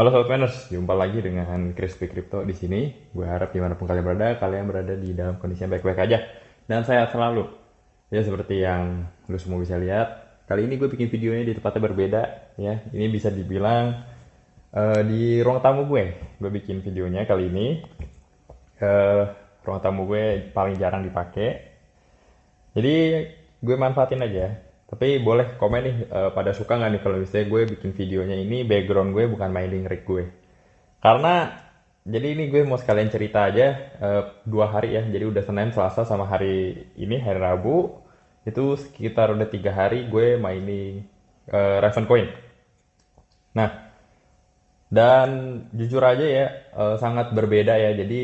Halo Sobat Miners, jumpa lagi dengan Crispy Crypto di sini. Gue harap dimanapun kalian berada, kalian berada di dalam kondisi yang baik-baik aja. Dan saya selalu. Ya seperti yang lu semua bisa lihat, kali ini gue bikin videonya di tempatnya berbeda. Ya, ini bisa dibilang uh, di ruang tamu gue. Gue bikin videonya kali ini. Uh, ruang tamu gue paling jarang dipakai. Jadi gue manfaatin aja tapi boleh komen nih uh, pada suka nggak nih kalau misalnya gue bikin videonya ini background gue bukan mining rig gue. Karena jadi ini gue mau sekalian cerita aja uh, dua hari ya. Jadi udah Senin, Selasa sama hari ini hari Rabu itu sekitar udah tiga hari gue mainin uh, Raven Coin. Nah dan jujur aja ya uh, sangat berbeda ya. Jadi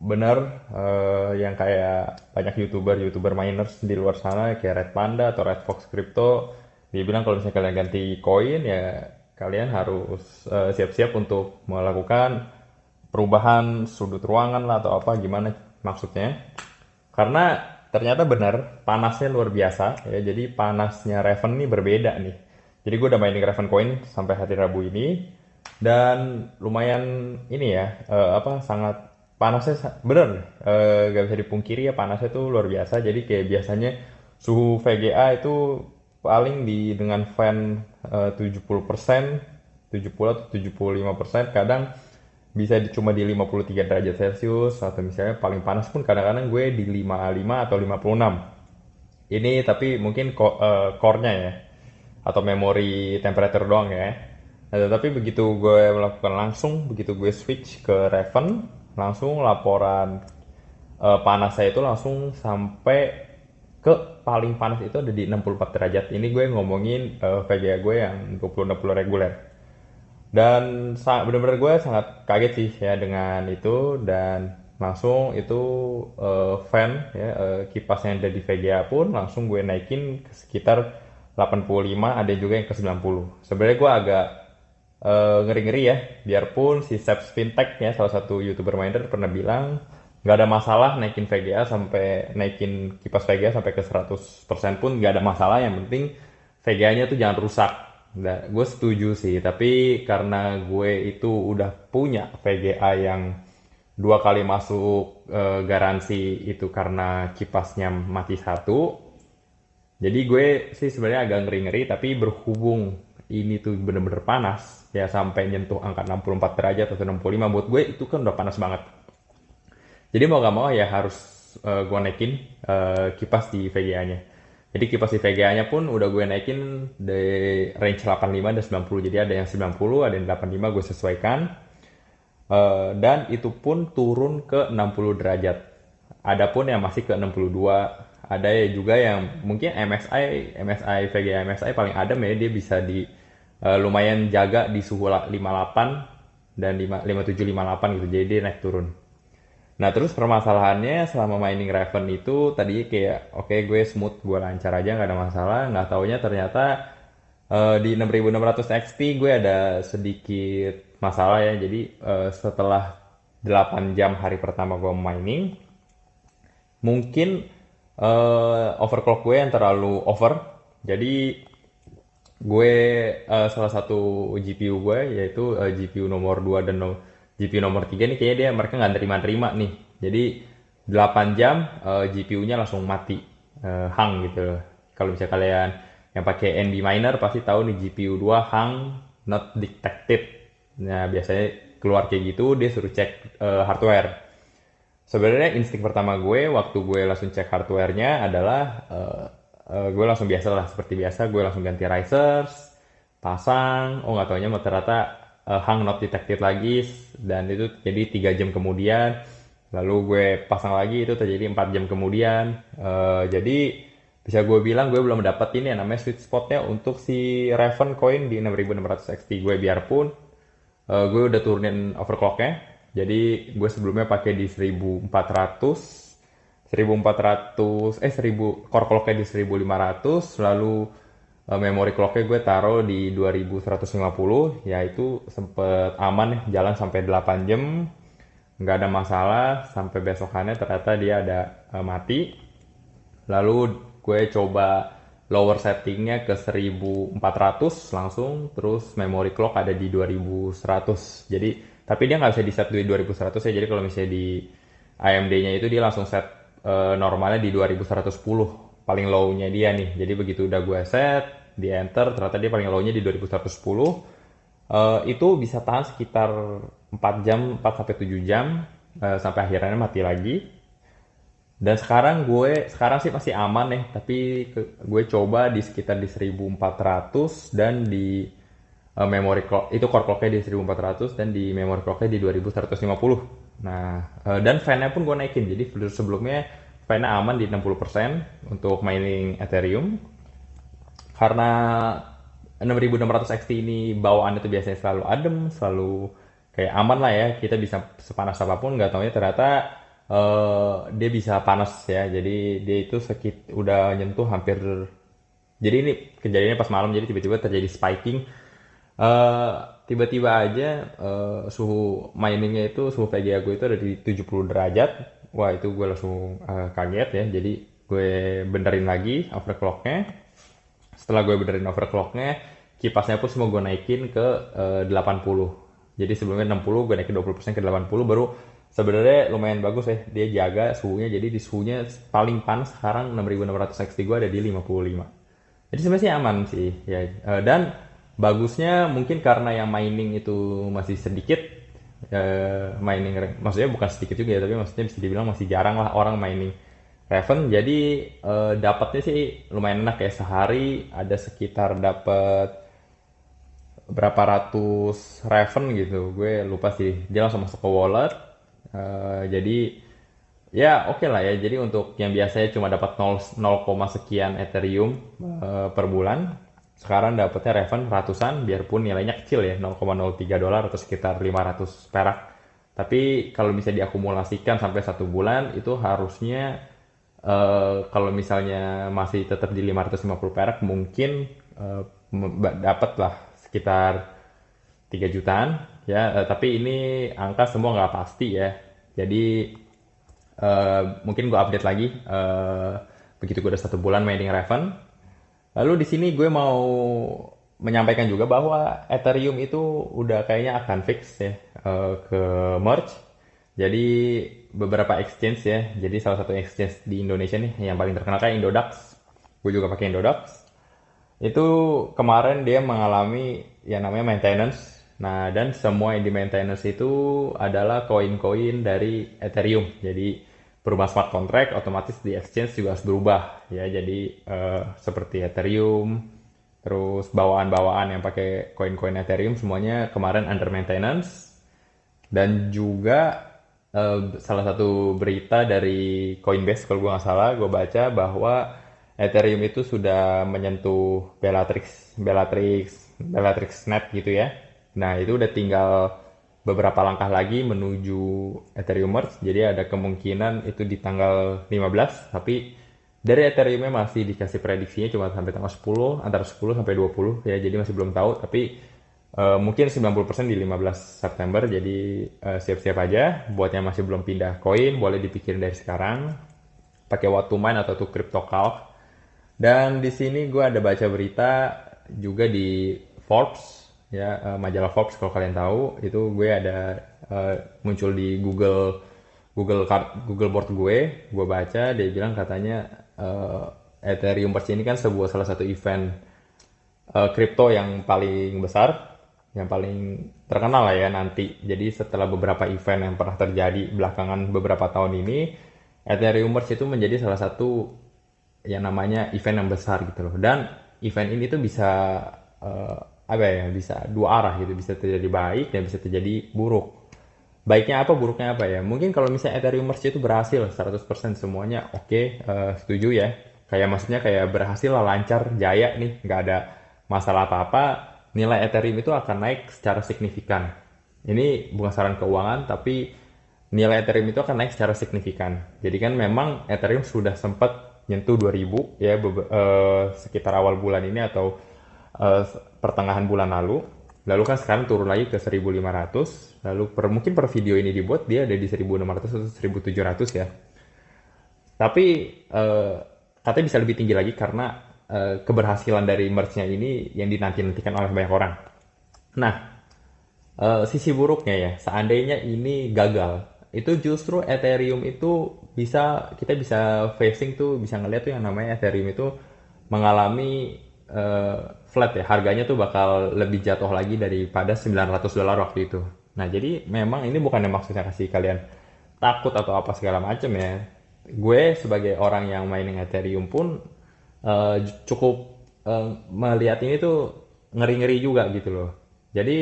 bener uh, eh, yang kayak banyak youtuber youtuber miners di luar sana kayak Red Panda atau Red Fox Crypto dia bilang kalau misalnya kalian ganti koin ya kalian harus eh, siap-siap uh, untuk melakukan perubahan sudut ruangan lah atau apa gimana maksudnya karena ternyata benar panasnya luar biasa ya jadi panasnya Raven ini berbeda nih jadi gue udah mainin Raven Coin sampai hari Rabu ini dan lumayan ini ya uh, apa sangat panasnya bener eh, nggak e, gak bisa dipungkiri ya panasnya tuh luar biasa jadi kayak biasanya suhu VGA itu paling di dengan fan e, 70 70 atau 75 kadang bisa di, cuma di 53 derajat celcius atau misalnya paling panas pun kadang-kadang gue di 55 atau 56 ini tapi mungkin ko, eh, core-nya ya atau memori temperature doang ya nah, tapi begitu gue melakukan langsung begitu gue switch ke Raven langsung laporan uh, panas saya itu langsung sampai ke paling panas itu ada di 64 derajat. Ini gue ngomongin uh, eh, VGA gue yang 20 60 reguler. Dan bener-bener gue sangat kaget sih ya dengan itu dan langsung itu uh, fan ya uh, kipas yang ada di VGA pun langsung gue naikin ke sekitar 85 ada juga yang ke 90. Sebenarnya gue agak Eh, ngeri-ngeri ya. Biarpun si Seps Fintech ya salah satu youtuber minder pernah bilang nggak ada masalah naikin VGA sampai naikin kipas VGA sampai ke 100% pun nggak ada masalah yang penting VGA-nya tuh jangan rusak. Nah, gue setuju sih, tapi karena gue itu udah punya VGA yang dua kali masuk e, garansi itu karena kipasnya mati satu, jadi gue sih sebenarnya agak ngeri-ngeri, tapi berhubung ini tuh bener-bener panas ya sampai nyentuh angka 64 derajat atau 65 buat gue itu kan udah panas banget jadi mau gak mau ya harus uh, eh, gue naikin uh, kipas di VGA nya jadi kipas di VGA nya pun udah gue naikin dari range 85 dan 90 jadi ada yang 90 ada yang 85 gue sesuaikan uh, dan itu pun turun ke 60 derajat ada pun yang masih ke 62 ada ya juga yang mungkin MSI MSI VGA MSI paling adem ya dia bisa di uh, lumayan jaga di suhu 58 dan 5758 gitu jadi dia naik turun nah terus permasalahannya selama mining Raven itu tadi kayak oke okay, gue smooth gue lancar aja nggak ada masalah nggak taunya ternyata uh, di 6600 XT gue ada sedikit masalah ya jadi uh, setelah 8 jam hari pertama gue mining mungkin uh, overclock gue yang terlalu over jadi gue uh, salah satu GPU gue yaitu uh, eh, GPU nomor 2 dan no, GPU nomor 3 nih kayaknya dia mereka nggak terima-terima nih. Jadi 8 jam uh, eh, GPU-nya langsung mati uh, hang gitu Kalau misalnya kalian yang pakai NB miner pasti tahu nih GPU 2 hang not detected. Nah, biasanya keluar kayak gitu dia suruh cek uh, hardware. Sebenarnya insting pertama gue waktu gue langsung cek hardwarenya adalah uh, uh, eh, gue langsung biasa lah seperti biasa gue langsung ganti risers pasang oh nggak taunya rata-rata uh, hang not detected lagi dan itu jadi tiga jam kemudian lalu gue pasang lagi itu terjadi empat jam kemudian uh, jadi bisa gue bilang gue belum dapat ini ya namanya sweet spotnya untuk si Raven Coin di 6600 XT gue biarpun uh, gue udah turunin overclocknya jadi gue sebelumnya pakai di 1400 1400 eh 1000 core clocknya di 1500 lalu eh, memory clocknya gue taruh di 2150 yaitu sempet aman ya, jalan sampai 8 jam nggak ada masalah sampai besokannya ternyata dia ada uh, mati lalu gue coba lower settingnya ke 1400 langsung terus memory clock ada di 2100 jadi tapi dia nggak bisa di set di 2100 ya jadi kalau misalnya di AMD nya itu dia langsung set uh, normalnya di 2110 paling low-nya dia nih. Jadi begitu udah gue set, di enter ternyata dia paling low-nya di 2110. Uh, eh, itu bisa tahan sekitar 4 jam, 4 sampai 7 jam uh, sampai akhirnya mati lagi. Dan sekarang gue sekarang sih masih aman ya, tapi ke, gue coba di sekitar di 1400 dan di uh, memory clock itu core clocknya di 1400 dan di memory clocknya di 2150 Nah, eh, dan fan-nya pun gue naikin. Jadi sebelumnya fan-nya aman di 60% untuk mining Ethereum. Karena 6600 XT ini bawaan itu biasanya selalu adem, selalu kayak aman lah ya. Kita bisa sepanas apapun, nggak tahu ya ternyata uh, dia bisa panas ya. Jadi dia itu sakit udah nyentuh hampir jadi ini kejadiannya pas malam jadi tiba-tiba terjadi spiking. Uh, tiba-tiba aja uh, suhu miningnya itu suhu VGA gue itu ada di 70 derajat wah itu gue langsung uh, kaget ya jadi gue benerin lagi overclocknya setelah gue benerin overclocknya kipasnya pun semua gue naikin ke eh, uh, 80 jadi sebelumnya 60 gue naikin 20% ke 80 baru sebenarnya lumayan bagus ya dia jaga suhunya jadi di suhunya paling panas sekarang XT gue ada di 55 jadi sebenarnya aman sih ya dan Bagusnya mungkin karena yang mining itu masih sedikit eh, mining maksudnya bukan sedikit juga ya tapi maksudnya bisa dibilang masih jarang lah orang mining Raven jadi eh, dapatnya sih lumayan enak ya sehari ada sekitar dapat berapa ratus Raven gitu gue lupa sih dia langsung masuk ke wallet uh, jadi ya oke okay lah ya jadi untuk yang biasanya cuma dapat 0, 0, sekian Ethereum uh, per bulan sekarang dapatnya Raven ratusan biarpun nilainya kecil ya 0,03 dolar atau sekitar 500 perak tapi kalau misalnya diakumulasikan sampai satu bulan itu harusnya uh, kalau misalnya masih tetap di 550 perak mungkin uh, eh, dapat lah sekitar 3 jutaan ya uh, tapi ini angka semua nggak pasti ya jadi uh, mungkin gue update lagi uh, begitu gue udah satu bulan mainin Raven Lalu di sini gue mau menyampaikan juga bahwa Ethereum itu udah kayaknya akan fix ya uh, ke merge. Jadi beberapa exchange ya. Jadi salah satu exchange di Indonesia nih yang paling terkenal kayak Indodax. Gue juga pakai Indodax. Itu kemarin dia mengalami yang namanya maintenance. Nah, dan semua yang di maintenance itu adalah koin-koin dari Ethereum. Jadi berubah smart contract otomatis di exchange juga harus berubah ya jadi uh, seperti Ethereum terus bawaan-bawaan yang pakai koin-koin Ethereum semuanya kemarin under maintenance dan juga uh, salah satu berita dari Coinbase kalau gue nggak salah gue baca bahwa Ethereum itu sudah menyentuh Bellatrix Bellatrix Bellatrix Net gitu ya nah itu udah tinggal beberapa langkah lagi menuju Ethereum Merge. Jadi ada kemungkinan itu di tanggal 15, tapi dari Ethereumnya masih dikasih prediksinya cuma sampai tanggal 10, antara 10 sampai 20 ya. Jadi masih belum tahu, tapi uh, mungkin 90% di 15 September. Jadi eh, siap-siap uh, aja buat yang masih belum pindah koin boleh dipikirin dari sekarang. Pakai what to atau tuh calc Dan di sini gue ada baca berita juga di Forbes ya uh, majalah Forbes kalau kalian tahu itu gue ada uh, muncul di Google Google card Google board gue gue baca dia bilang katanya uh, Ethereum versi ini kan sebuah salah satu event uh, yang paling besar yang paling terkenal lah ya nanti jadi setelah beberapa event yang pernah terjadi belakangan beberapa tahun ini Ethereum versi itu menjadi salah satu yang namanya event yang besar gitu loh dan event ini tuh bisa uh, apa ya bisa dua arah gitu bisa terjadi baik dan bisa terjadi buruk baiknya apa buruknya apa ya mungkin kalau misalnya Ethereum Merge itu berhasil 100% semuanya oke okay, uh, eh, setuju ya kayak maksudnya kayak berhasil lah lancar jaya nih nggak ada masalah apa-apa nilai Ethereum itu akan naik secara signifikan ini bukan saran keuangan tapi nilai Ethereum itu akan naik secara signifikan jadi kan memang Ethereum sudah sempat nyentuh 2000 ya uh, sekitar awal bulan ini atau eh, pertengahan bulan lalu lalu kan sekarang turun lagi ke 1500 lalu per, mungkin per video ini dibuat dia ada di 1600 atau 1700 ya tapi uh, katanya bisa lebih tinggi lagi karena uh, keberhasilan dari merchnya ini yang dinanti-nantikan oleh banyak orang nah uh, sisi buruknya ya seandainya ini gagal itu justru Ethereum itu bisa kita bisa facing tuh bisa ngeliat tuh yang namanya Ethereum itu mengalami uh, flat ya harganya tuh bakal lebih jatuh lagi daripada 900 dolar waktu itu nah jadi memang ini bukan yang maksudnya kasih kalian takut atau apa segala macam ya gue sebagai orang yang mainin Ethereum pun uh, cukup uh, melihat ini tuh ngeri-ngeri juga gitu loh jadi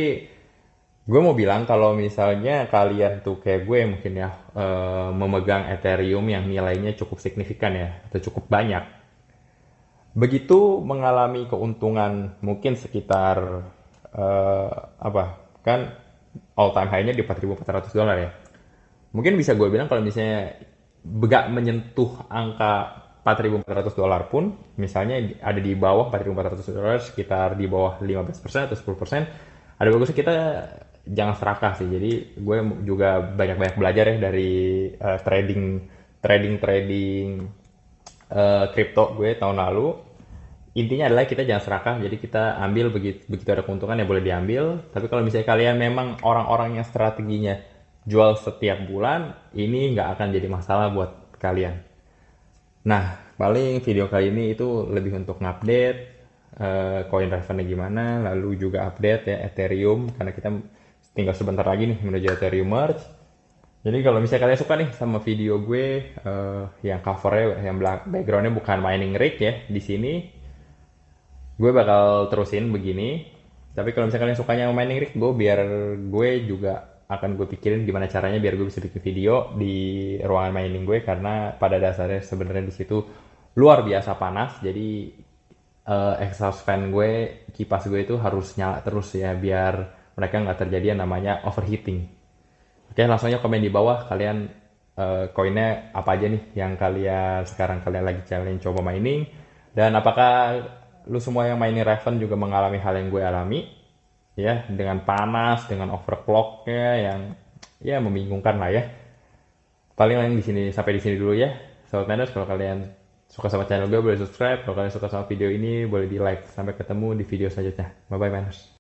gue mau bilang kalau misalnya kalian tuh kayak gue mungkin ya uh, memegang Ethereum yang nilainya cukup signifikan ya atau cukup banyak begitu mengalami keuntungan mungkin sekitar uh, apa kan all time high-nya di 4.400 dolar ya. Mungkin bisa gue bilang kalau misalnya begak menyentuh angka 4.400 dolar pun, misalnya ada di bawah 4.400 dolar sekitar di bawah 15% atau 10%, ada bagusnya kita jangan serakah sih. Jadi gue juga banyak-banyak belajar ya dari uh, trading trading trading uh, gue tahun lalu intinya adalah kita jangan serakah jadi kita ambil begitu begitu ada keuntungan ya boleh diambil tapi kalau misalnya kalian memang orang-orang yang strateginya jual setiap bulan ini nggak akan jadi masalah buat kalian nah paling video kali ini itu lebih untuk ngupdate koin eh, uh, revenue gimana lalu juga update ya Ethereum karena kita tinggal sebentar lagi nih menuju Ethereum merge jadi kalau misalnya kalian suka nih sama video gue uh, yang covernya yang backgroundnya bukan mining rig ya di sini gue bakal terusin begini. Tapi kalau misalnya kalian sukanya mining rig gue biar gue juga akan gue pikirin gimana caranya biar gue bisa bikin video di ruangan mining gue karena pada dasarnya sebenarnya di situ luar biasa panas jadi uh, exhaust fan gue kipas gue itu harus nyala terus ya biar mereka nggak terjadi yang namanya overheating. Oke, langsung aja komen di bawah kalian eh, koinnya uh, apa aja nih yang kalian sekarang kalian lagi challenge coba mining dan apakah lu semua yang mainin Raven juga mengalami hal yang gue alami ya dengan panas dengan overclocknya yang ya membingungkan lah ya paling lain di sini sampai di sini dulu ya so miners kalau kalian suka sama channel gue boleh subscribe kalau kalian suka sama video ini boleh di like sampai ketemu di video selanjutnya bye bye miners